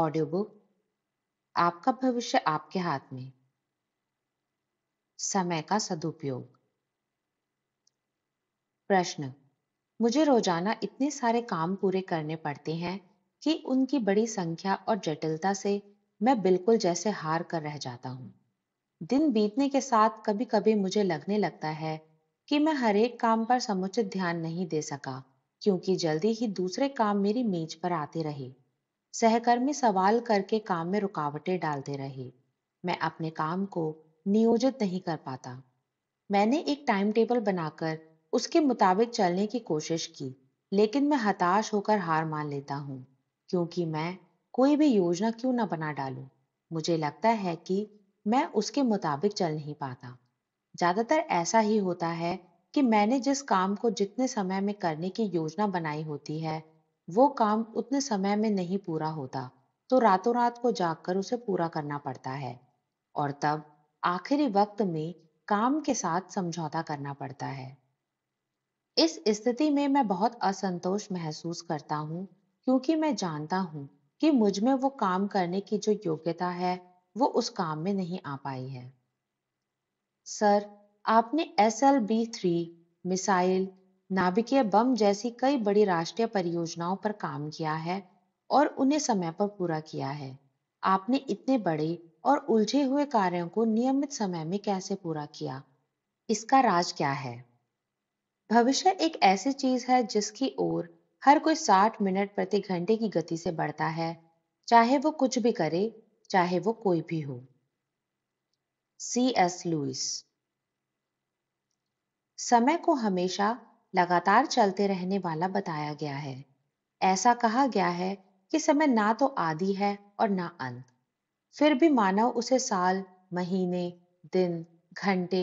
Audio book आपका भविष्य आपके हाथ में समय का सदुपयोग प्रश्न मुझे रोजाना इतने सारे काम पूरे करने पड़ते हैं कि उनकी बड़ी संख्या और जटिलता से मैं बिल्कुल जैसे हार कर रह जाता हूं दिन बीतने के साथ कभी कभी मुझे लगने लगता है कि मैं हरेक काम पर समुचित ध्यान नहीं दे सका क्योंकि जल्दी ही दूसरे काम मेरी मेज पर आते रहे सहकर्मी सवाल करके काम में रुकावटें डालते रहे मैं अपने काम को नियोजित नहीं कर पाता मैंने एक टाइम टेबल बनाकर उसके मुताबिक चलने की कोशिश की लेकिन मैं हताश होकर हार मान लेता हूँ क्योंकि मैं कोई भी योजना क्यों ना बना डालूं मुझे लगता है कि मैं उसके मुताबिक चल नहीं पाता ज़्यादातर ऐसा ही होता है कि मैंने जिस काम को जितने समय में करने की योजना बनाई होती है वो काम उतने समय में नहीं पूरा होता तो रातों रात को जाकर उसे पूरा करना पड़ता है और तब आखिरी वक्त में काम के साथ समझौता करना पड़ता है इस स्थिति में मैं बहुत असंतोष महसूस करता हूँ क्योंकि मैं जानता हूँ कि मुझ में वो काम करने की जो योग्यता है वो उस काम में नहीं आ पाई है सर आपने S L B three missile नाभिकीय बम जैसी कई बड़ी राष्ट्रीय परियोजनाओं पर काम किया है और उन्हें समय पर पूरा किया है आपने इतने बड़े और उलझे हुए कार्यों को नियमित समय में कैसे पूरा किया इसका राज क्या है भविष्य एक ऐसी चीज है जिसकी ओर हर कोई 60 मिनट प्रति घंटे की गति से बढ़ता है चाहे वो कुछ भी करे चाहे वो कोई भी हो सी एस लुइस समय को हमेशा लगातार चलते रहने वाला बताया गया है ऐसा कहा गया है कि समय ना तो आदि है और ना अंत फिर भी मानव उसे साल महीने दिन घंटे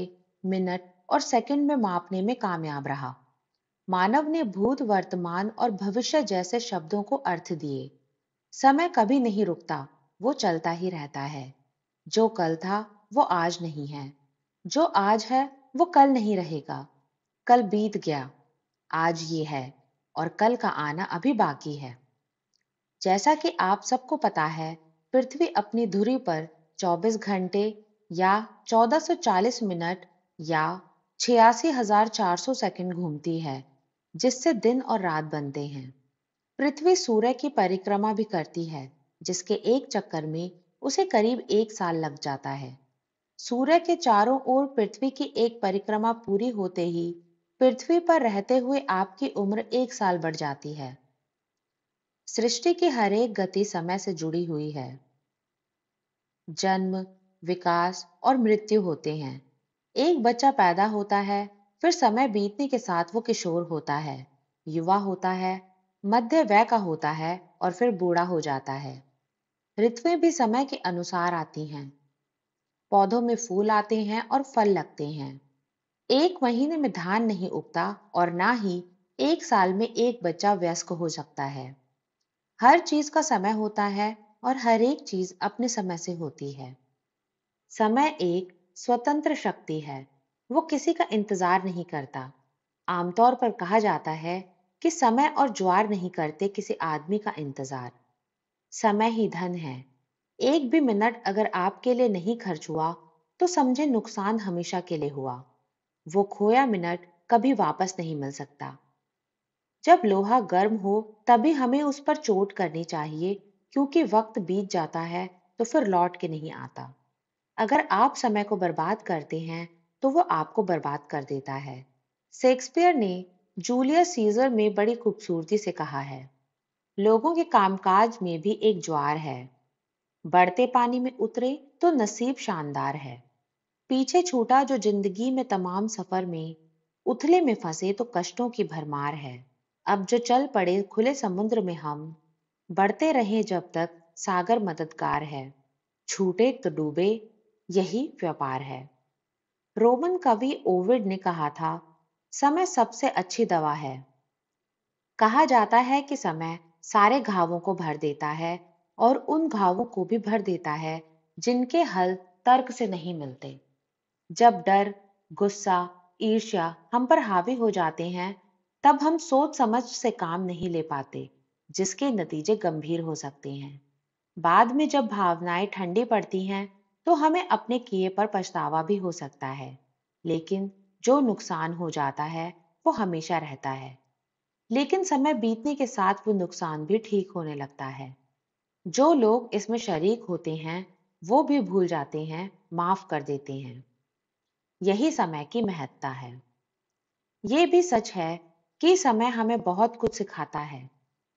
मिनट और सेकंड में मापने में कामयाब रहा मानव ने भूत वर्तमान और भविष्य जैसे शब्दों को अर्थ दिए समय कभी नहीं रुकता वो चलता ही रहता है जो कल था वो आज नहीं है जो आज है वो कल नहीं रहेगा कल बीत गया आज ये है और कल का आना अभी बाकी है जैसा कि आप सबको पता है पृथ्वी अपनी धुरी पर 24 घंटे या 1440 मिनट या छियासी हजार चार सौ सेकेंड घूमती है जिससे दिन और रात बनते हैं पृथ्वी सूर्य की परिक्रमा भी करती है जिसके एक चक्कर में उसे करीब एक साल लग जाता है सूर्य के चारों ओर पृथ्वी की एक परिक्रमा पूरी होते ही पृथ्वी पर रहते हुए आपकी उम्र एक साल बढ़ जाती है सृष्टि की हरेक गति समय से जुड़ी हुई है जन्म विकास और मृत्यु होते हैं एक बच्चा पैदा होता है फिर समय बीतने के साथ वो किशोर होता है युवा होता है मध्य व्यय का होता है और फिर बूढ़ा हो जाता है ऋतुएं भी समय के अनुसार आती हैं पौधों में फूल आते हैं और फल लगते हैं एक महीने में धान नहीं उगता और ना ही एक साल में एक बच्चा व्यस्क हो सकता है हर चीज का समय होता है और हर एक चीज अपने समय से होती है समय एक स्वतंत्र शक्ति है वो किसी का इंतजार नहीं करता आमतौर पर कहा जाता है कि समय और ज्वार नहीं करते किसी आदमी का इंतजार समय ही धन है एक भी मिनट अगर आपके लिए नहीं खर्च हुआ तो समझे नुकसान हमेशा के लिए हुआ वो खोया मिनट कभी वापस नहीं मिल सकता जब लोहा गर्म हो तभी हमें उस पर चोट करनी चाहिए क्योंकि वक्त बीत जाता है तो फिर लौट के नहीं आता अगर आप समय को बर्बाद करते हैं तो वो आपको बर्बाद कर देता है शेक्सपियर ने जूलियस सीजर में बड़ी खूबसूरती से कहा है लोगों के कामकाज में भी एक ज्वार है बढ़ते पानी में उतरे तो नसीब शानदार है पीछे छूटा जो जिंदगी में तमाम सफर में उथले में फंसे तो कष्टों की भरमार है अब जो चल पड़े खुले समुद्र में हम बढ़ते रहे जब तक सागर मददगार है छूटे तो डूबे यही व्यापार है रोमन कवि ओविड ने कहा था समय सबसे अच्छी दवा है कहा जाता है कि समय सारे घावों को भर देता है और उन घावों को भी भर देता है जिनके हल तर्क से नहीं मिलते जब डर गुस्सा ईर्ष्या हम पर हावी हो जाते हैं तब हम सोच समझ से काम नहीं ले पाते जिसके नतीजे गंभीर हो सकते हैं बाद में जब भावनाएं ठंडी पड़ती हैं तो हमें अपने किए पर पछतावा भी हो सकता है लेकिन जो नुकसान हो जाता है वो हमेशा रहता है लेकिन समय बीतने के साथ वो नुकसान भी ठीक होने लगता है जो लोग इसमें शरीक होते हैं वो भी भूल जाते हैं माफ कर देते हैं यही समय की महत्ता है ये भी सच है कि समय हमें बहुत कुछ सिखाता है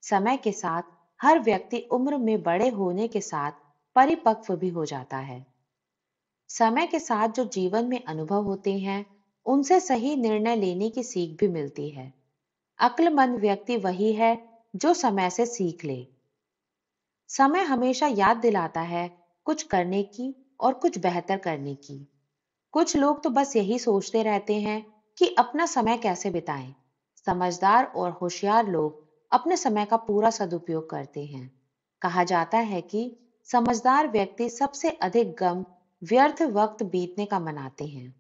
समय के साथ हर व्यक्ति उम्र में बड़े होने के साथ परिपक्व भी हो जाता है समय के साथ जो जीवन में अनुभव होते हैं उनसे सही निर्णय लेने की सीख भी मिलती है अक्लमंद व्यक्ति वही है जो समय से सीख ले समय हमेशा याद दिलाता है कुछ करने की और कुछ बेहतर करने की कुछ लोग तो बस यही सोचते रहते हैं कि अपना समय कैसे बिताएं। समझदार और होशियार लोग अपने समय का पूरा सदुपयोग करते हैं कहा जाता है कि समझदार व्यक्ति सबसे अधिक गम व्यर्थ वक्त बीतने का मनाते हैं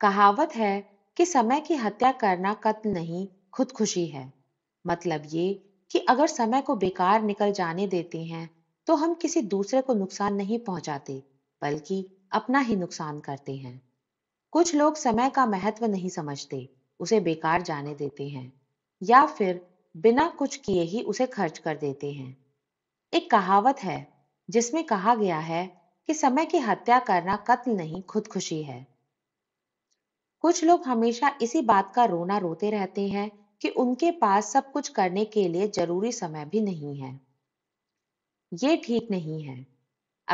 कहावत है कि समय की हत्या करना कत्ल नहीं खुदकुशी है मतलब ये कि अगर समय को बेकार निकल जाने देते हैं तो हम किसी दूसरे को नुकसान नहीं पहुंचाते बल्कि अपना ही नुकसान करते हैं कुछ लोग समय का महत्व नहीं समझते उसे बेकार जाने देते हैं या फिर बिना कुछ किए ही उसे खर्च कर देते हैं एक कहावत है जिसमें कहा गया है कि समय की हत्या करना कत्ल नहीं खुदकुशी है कुछ लोग हमेशा इसी बात का रोना रोते रहते हैं कि उनके पास सब कुछ करने के लिए जरूरी समय भी नहीं है ये ठीक नहीं है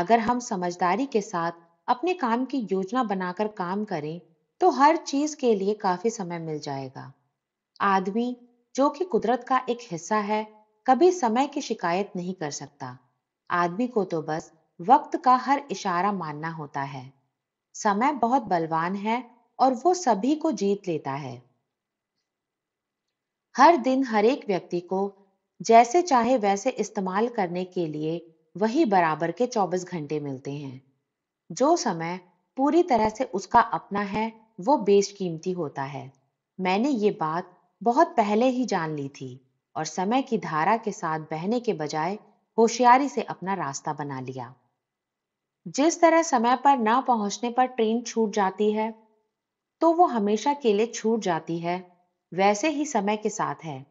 अगर हम समझदारी के साथ अपने काम की योजना बनाकर काम करें तो हर चीज के लिए काफी समय मिल जाएगा आदमी जो कि कुदरत का एक हिस्सा है कभी समय की शिकायत नहीं कर सकता आदमी को तो बस वक्त का हर इशारा मानना होता है समय बहुत बलवान है और वो सभी को जीत लेता है हर दिन हर एक व्यक्ति को जैसे चाहे वैसे इस्तेमाल करने के लिए वही बराबर के 24 घंटे मिलते हैं जो समय पूरी तरह से उसका अपना है वो बेशकीमती होता है मैंने ये बात बहुत पहले ही जान ली थी और समय की धारा के साथ बहने के बजाय होशियारी से अपना रास्ता बना लिया जिस तरह समय पर ना पहुंचने पर ट्रेन छूट जाती है तो वो हमेशा के लिए छूट जाती है वैसे ही समय के साथ है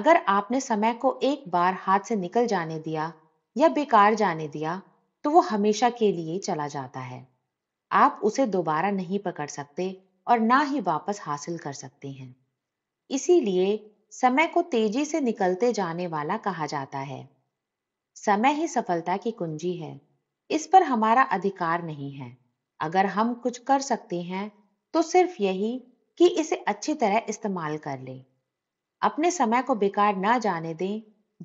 अगर आपने समय को एक बार हाथ से निकल जाने दिया या बेकार जाने दिया तो वो हमेशा के लिए चला जाता है आप उसे दोबारा नहीं पकड़ सकते और ना ही वापस हासिल कर सकते हैं इसीलिए समय को तेजी से निकलते जाने वाला कहा जाता है समय ही सफलता की कुंजी है इस पर हमारा अधिकार नहीं है अगर हम कुछ कर सकते हैं तो सिर्फ यही कि इसे अच्छी तरह इस्तेमाल कर लें अपने समय को बेकार ना जाने दें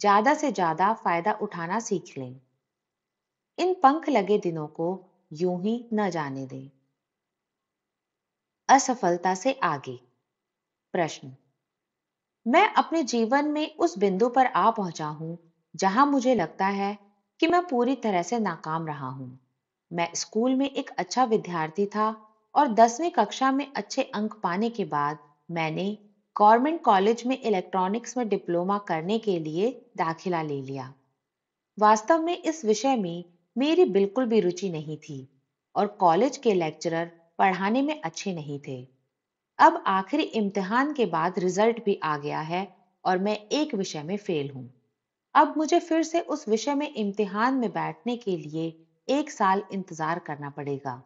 ज़्यादा से ज़्यादा फ़ायदा उठाना सीख लें इन पंख लगे दिनों को यूं ही न जाने दें असफलता से आगे प्रश्न मैं अपने जीवन में उस बिंदु पर आ पहुंचा हूं जहां मुझे लगता है कि मैं पूरी तरह से नाकाम रहा हूं मैं स्कूल में एक अच्छा विद्यार्थी था और दसवीं कक्षा में अच्छे अंक पाने के बाद मैंने गवर्नमेंट कॉलेज में इलेक्ट्रॉनिक्स में डिप्लोमा करने के लिए दाखिला ले लिया वास्तव में इस विषय में मेरी बिल्कुल भी रुचि नहीं थी और कॉलेज के लेक्चरर पढ़ाने में अच्छे नहीं थे अब आखिरी इम्तिहान के बाद रिजल्ट भी आ गया है और मैं एक विषय में फेल हूँ अब मुझे फिर से उस विषय में इम्तिहान में बैठने के लिए एक साल इंतजार करना पड़ेगा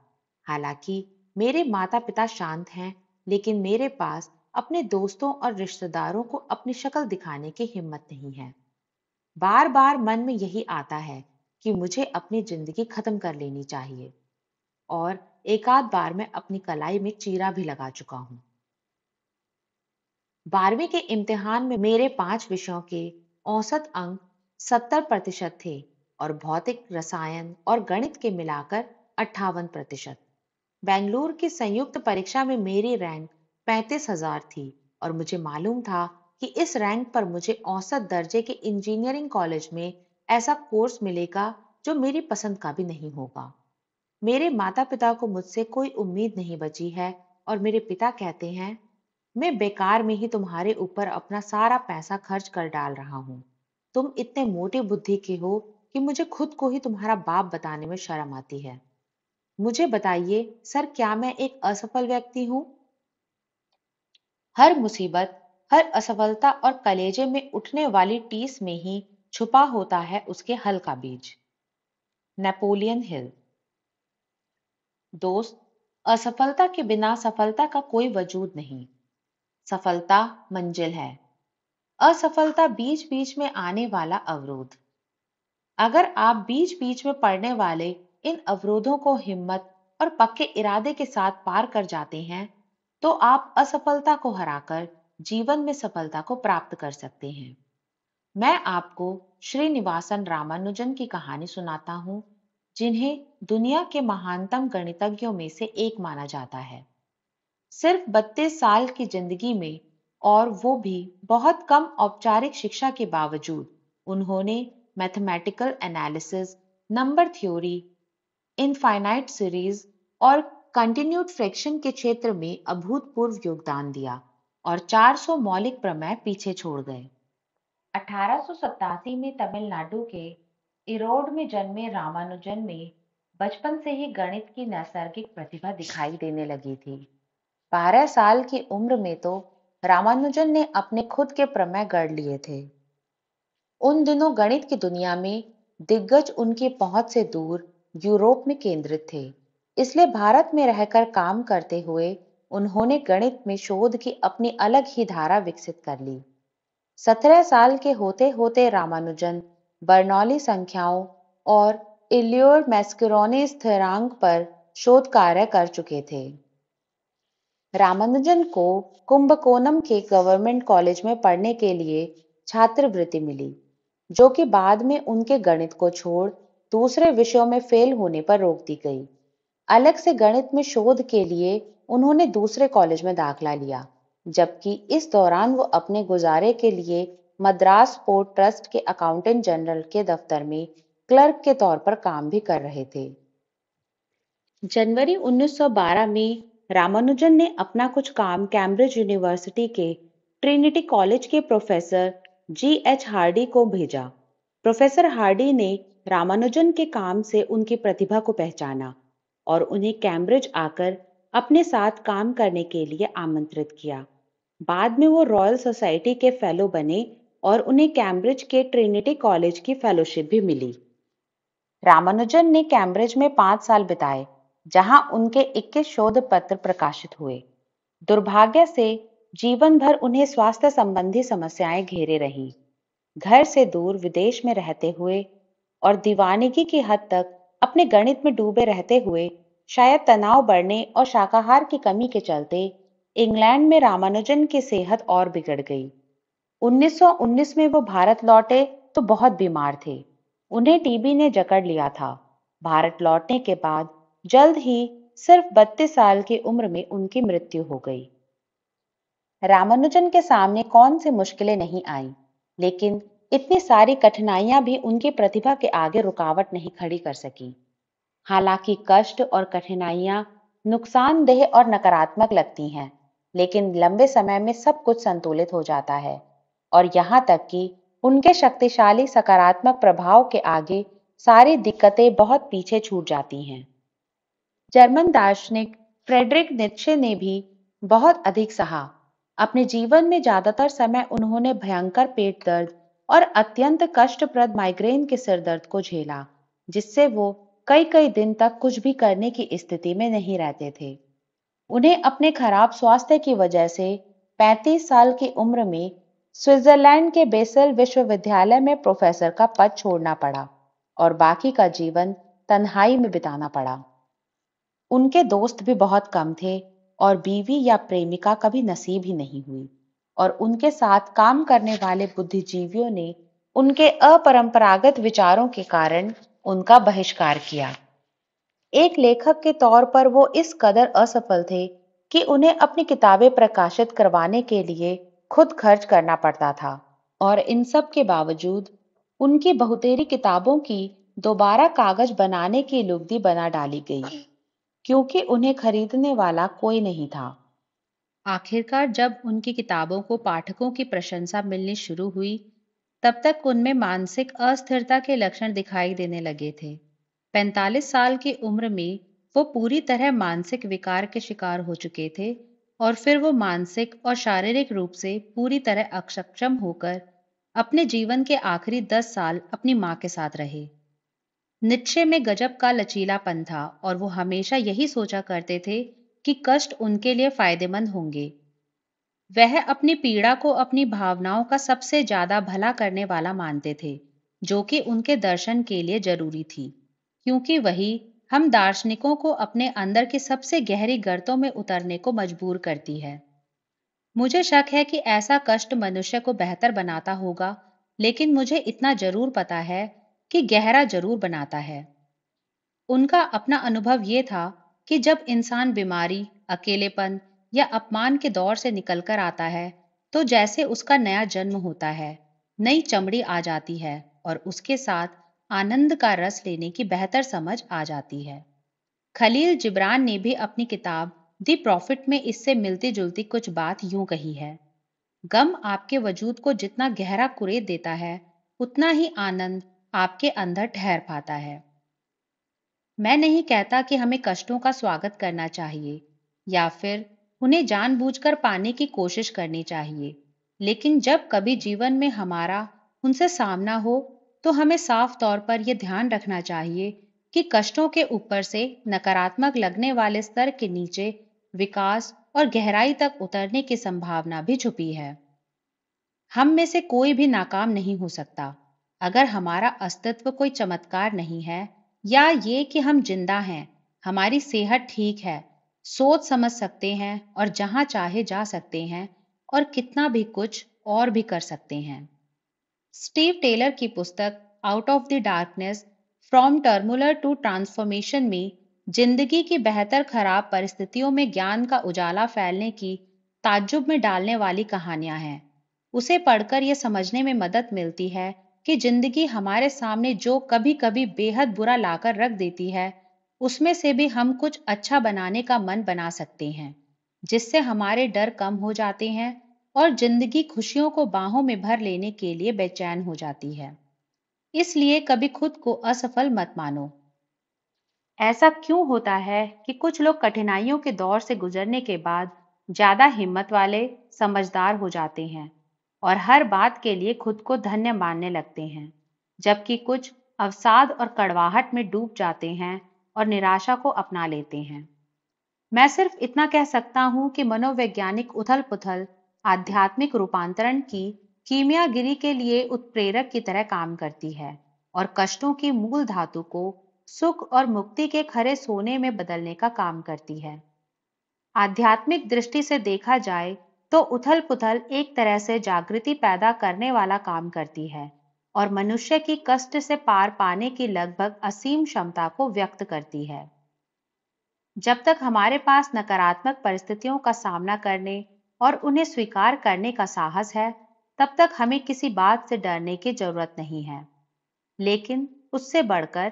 हालांकि मेरे माता पिता शांत हैं लेकिन मेरे पास अपने दोस्तों और रिश्तेदारों को अपनी शक्ल दिखाने की हिम्मत नहीं है बार बार मन में यही आता है कि मुझे अपनी जिंदगी खत्म कर लेनी चाहिए और एक आध बार मैं अपनी कलाई में चीरा भी लगा चुका हूं बारहवीं के इम्तिहान में मेरे पांच विषयों के औसत अंक सत्तर प्रतिशत थे और भौतिक रसायन और गणित के मिलाकर अट्ठावन प्रतिशत बेंगलुरु की संयुक्त परीक्षा में मेरी रैंक पैंतीस हजार थी और मुझे मालूम था कि इस रैंक पर मुझे औसत दर्जे के इंजीनियरिंग कॉलेज में ऐसा कोर्स मिलेगा जो मेरी पसंद का भी नहीं होगा मेरे माता पिता को मुझसे कोई उम्मीद नहीं बची है और मेरे पिता कहते हैं मैं बेकार में ही तुम्हारे ऊपर अपना सारा पैसा खर्च कर डाल रहा हूँ तुम इतने मोटे बुद्धि के हो कि मुझे खुद को ही तुम्हारा बाप बताने में शर्म आती है मुझे बताइए सर क्या मैं एक असफल व्यक्ति हूँ हर मुसीबत हर असफलता और कलेजे में उठने वाली टीस में ही छुपा होता है उसके हल का बीज नेपोलियन हिल दोस्त असफलता के बिना सफलता का कोई वजूद नहीं सफलता मंजिल है असफलता बीच बीच में आने वाला अवरोध अगर आप बीच बीच में पड़ने वाले इन अवरोधों को हिम्मत और पक्के इरादे के साथ पार कर जाते हैं तो आप असफलता को हराकर जीवन में सफलता को प्राप्त कर सकते हैं मैं आपको श्रीनिवासन रामानुजन की कहानी सुनाता हूँ जिन्हें दुनिया के महानतम गणितज्ञों में से एक माना जाता है सिर्फ 32 साल की जिंदगी में और वो भी बहुत कम औपचारिक शिक्षा के बावजूद उन्होंने mathematical analysis number theory infinite series और कंटिन्यूड फ्रैक्शन के क्षेत्र में अभूतपूर्व योगदान दिया और 400 मौलिक प्रमेय पीछे छोड़ गए 1887 में तमिलनाडु के इरोड में जन्मे रामानुजन में बचपन से ही गणित की नैसर्गिक प्रतिभा दिखाई देने लगी थी बारह साल की उम्र में तो रामानुजन ने अपने खुद के प्रमेय गढ़ लिए थे उन दिनों गणित की दुनिया में दिग्गज उनकी पहुंच से दूर यूरोप में केंद्रित थे इसलिए भारत में रहकर काम करते हुए उन्होंने गणित में शोध की अपनी अलग ही धारा विकसित कर ली सत्रह साल के होते होते रामानुजन बर्नौली संख्याओं और इल्योर मैस्करोनी स्थिरांक पर शोध कार्य कर चुके थे रामानुजन को कुंभकोणम के गवर्नमेंट कॉलेज में पढ़ने के लिए छात्रवृत्ति मिली जो कि बाद में उनके गणित को छोड़ दूसरे विषयों में फेल होने पर रोक दी गई अलग से गणित में शोध के लिए उन्होंने दूसरे कॉलेज में दाखिला लिया जबकि इस दौरान वो अपने गुजारे के लिए मद्रास पोर्ट ट्रस्ट के अकाउंटेंट जनरल के दफ्तर में क्लर्क के तौर पर काम भी कर रहे थे जनवरी 1912 में रामानुजन ने अपना कुछ काम कैम्ब्रिज यूनिवर्सिटी के ट्रिनिटी कॉलेज के प्रोफेसर जी एच हार्डी को भेजा प्रोफेसर हार्डी ने रामानुजन के काम से उनकी प्रतिभा को पहचाना और उन्हें कैम्ब्रिज आकर अपने साथ काम करने के लिए आमंत्रित किया बाद में वो रॉयल सोसाइटी के फेलो बने और उन्हें कैम्ब्रिज के ट्रिनिटी कॉलेज की फेलोशिप भी मिली रामानुजन ने कैम्ब्रिज में पांच साल बिताए जहां उनके 21 शोध पत्र प्रकाशित हुए दुर्भाग्य से जीवन भर उन्हें स्वास्थ्य संबंधी समस्याएं घेरे रही घर से दूर विदेश में रहते हुए और दीवानगी की हद तक अपने गणित में डूबे रहते हुए शायद तनाव बढ़ने और शाकाहार की कमी के चलते इंग्लैंड में रामानुजन की सेहत और बिगड़ गई 1919 में वो भारत लौटे तो बहुत बीमार थे उन्हें टीबी ने जकड़ लिया था भारत लौटने के बाद जल्द ही सिर्फ बत्तीस साल की उम्र में उनकी मृत्यु हो गई रामानुजन के सामने कौन सी मुश्किलें नहीं आई लेकिन इतनी सारी कठिनाइयां भी उनकी प्रतिभा के आगे रुकावट नहीं खड़ी कर सकी हालांकि कष्ट और कठिनाइयां नुकसानदेह और नकारात्मक लगती हैं लेकिन लंबे समय में सब कुछ संतुलित हो जाता है और यहाँ तक कि उनके शक्तिशाली सकारात्मक प्रभाव के आगे सारी दिक्कतें बहुत पीछे छूट जाती हैं जर्मन दार्शनिक फ्रेडरिक नित्शे ने भी बहुत अधिक सहा अपने जीवन में ज्यादातर समय उन्होंने भयंकर पेट दर्द और अत्यंत कष्टप्रद माइग्रेन के सिरदर्द को झेला जिससे वो कई कई दिन तक कुछ भी करने की स्थिति में नहीं रहते थे उन्हें अपने खराब स्वास्थ्य की वजह से 35 साल की उम्र में स्विट्जरलैंड के बेसल विश्वविद्यालय में प्रोफेसर का पद छोड़ना पड़ा और बाकी का जीवन तन्हाई में बिताना पड़ा उनके दोस्त भी बहुत कम थे और बीवी या प्रेमिका कभी नसीब ही नहीं हुई और उनके साथ काम करने वाले बुद्धिजीवियों ने उनके अपरंपरागत विचारों के कारण उनका बहिष्कार किया एक लेखक के तौर पर वो इस कदर असफल थे कि उन्हें अपनी किताबें प्रकाशित करवाने के लिए खुद खर्च करना पड़ता था और इन सब के बावजूद उनकी बहुतेरी किताबों की दोबारा कागज बनाने की लुगदी बना डाली गई क्योंकि उन्हें खरीदने वाला कोई नहीं था आखिरकार जब उनकी किताबों को पाठकों की प्रशंसा मिलनी शुरू हुई तब तक उनमें मानसिक अस्थिरता के लक्षण दिखाई देने लगे थे 45 साल की उम्र में वो पूरी तरह मानसिक विकार के शिकार हो चुके थे और फिर वो मानसिक और शारीरिक रूप से पूरी तरह अक्षक्षम होकर अपने जीवन के आखिरी दस साल अपनी माँ के साथ रहे निश्चय में गजब का लचीलापन था और वो हमेशा यही सोचा करते थे कि कष्ट उनके लिए फायदेमंद होंगे वह अपनी पीड़ा को अपनी भावनाओं का सबसे ज्यादा भला करने वाला मानते थे जो कि उनके दर्शन के लिए जरूरी थी क्योंकि वही हम दार्शनिकों को अपने अंदर की सबसे गहरी गर्तों में उतरने को मजबूर करती है मुझे शक है कि ऐसा कष्ट मनुष्य को बेहतर बनाता होगा लेकिन मुझे इतना जरूर पता है कि गहरा जरूर बनाता है उनका अपना अनुभव यह था कि जब इंसान बीमारी अकेलेपन या अपमान के दौर से निकलकर आता है तो जैसे उसका नया जन्म होता है नई चमड़ी आ जाती है और उसके साथ आनंद का रस लेने की बेहतर समझ आ जाती है खलील जिब्रान ने भी अपनी किताब द प्रॉफिट में इससे मिलती जुलती कुछ बात यूं कही है गम आपके वजूद को जितना गहरा कुरेद देता है उतना ही आनंद आपके अंदर ठहर पाता है मैं नहीं कहता कि हमें कष्टों का स्वागत करना चाहिए या फिर उन्हें जानबूझकर पाने की कोशिश करनी चाहिए लेकिन जब कभी जीवन में हमारा उनसे सामना हो तो हमें साफ तौर पर यह ध्यान रखना चाहिए कि कष्टों के ऊपर से नकारात्मक लगने वाले स्तर के नीचे विकास और गहराई तक उतरने की संभावना भी छुपी है हम में से कोई भी नाकाम नहीं हो सकता अगर हमारा अस्तित्व कोई चमत्कार नहीं है या ये कि हम जिंदा हैं हमारी सेहत ठीक है सोच समझ सकते हैं और जहां चाहे जा सकते हैं और कितना भी कुछ और भी कर सकते हैं स्टीव टेलर की पुस्तक out of the darkness from turmoil to transformation में जिंदगी की बेहतर खराब परिस्थितियों में ज्ञान का उजाला फैलने की ताज्जुब में डालने वाली कहानियां हैं उसे पढ़कर यह समझने में मदद मिलती है कि जिंदगी हमारे सामने जो कभी कभी बेहद बुरा लाकर रख देती है उसमें से भी हम कुछ अच्छा बनाने का मन बना सकते हैं जिससे हमारे डर कम हो जाते हैं और जिंदगी खुशियों को बाहों में भर लेने के लिए बेचैन हो जाती है इसलिए कभी खुद को असफल मत मानो ऐसा क्यों होता है कि कुछ लोग कठिनाइयों के दौर से गुजरने के बाद ज्यादा हिम्मत वाले समझदार हो जाते हैं और हर बात के लिए खुद को धन्य मानने लगते हैं जबकि कुछ अवसाद और कड़वाहट में डूब जाते हैं और निराशा को अपना लेते हैं मैं सिर्फ इतना कह सकता हूं कि मनोवैज्ञानिक उथल पुथल आध्यात्मिक रूपांतरण की कीमियागिरी के लिए उत्प्रेरक की तरह काम करती है और कष्टों की मूल धातु को सुख और मुक्ति के खरे सोने में बदलने का काम करती है आध्यात्मिक दृष्टि से देखा जाए तो उथल पुथल एक तरह से जागृति पैदा करने वाला काम करती है और मनुष्य की कष्ट से पार पाने की लगभग असीम क्षमता को व्यक्त करती है जब तक हमारे पास नकारात्मक परिस्थितियों का सामना करने और उन्हें स्वीकार करने का साहस है तब तक हमें किसी बात से डरने की जरूरत नहीं है लेकिन उससे बढ़कर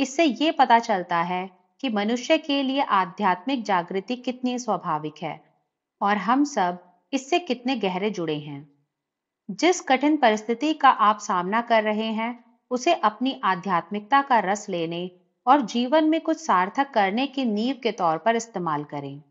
इससे ये पता चलता है कि मनुष्य के लिए आध्यात्मिक जागृति कितनी स्वाभाविक है और हम सब इससे कितने गहरे जुड़े हैं जिस कठिन परिस्थिति का आप सामना कर रहे हैं उसे अपनी आध्यात्मिकता का रस लेने और जीवन में कुछ सार्थक करने की नींव के तौर पर इस्तेमाल करें